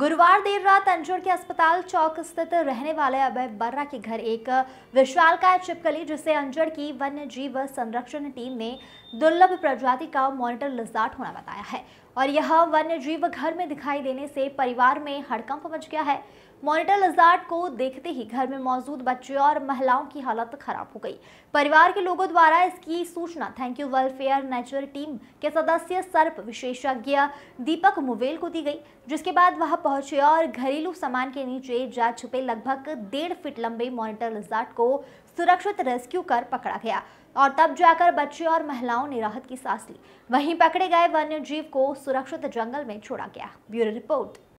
गुरुवार देर रात अंजोर के अस्पताल चौक स्थित रहने वाले अभय बर्रा के घर एक विशालकाय चिपकली जिसे अंजोर की वन्य जीव संरक्षण टीम ने दुर्लभ प्रजाति का मॉनिटर लिजार्ट होना बताया है और यह वन्य जीव घर में दिखाई देने से परिवार में हड़कंप मच गया है मॉनिटर लजार्ड को देखते ही घर में मौजूद बच्चे और महिलाओं की हालत खराब हो गई परिवार के लोगों द्वारा इसकी सूचना thank you welfare natural team के सदस्य सर्प विशेषज्ञ दीपक मुवेल को दी गई जिसके बाद वह पहुंचे और घरेलू सामान के नीचे जा छुपे लगभग डेढ़ फीट लंबे मॉनिटर लजार्ड को सुरक्षित रेस्क्यू कर पकड़ा गया और तब जाकर बच्चे और महिलाओं ने राहत की सांस ली वहीं पकड़े गए वन्य जीव को सुरक्षित जंगल में छोड़ा गया ब्यूरो रिपोर्ट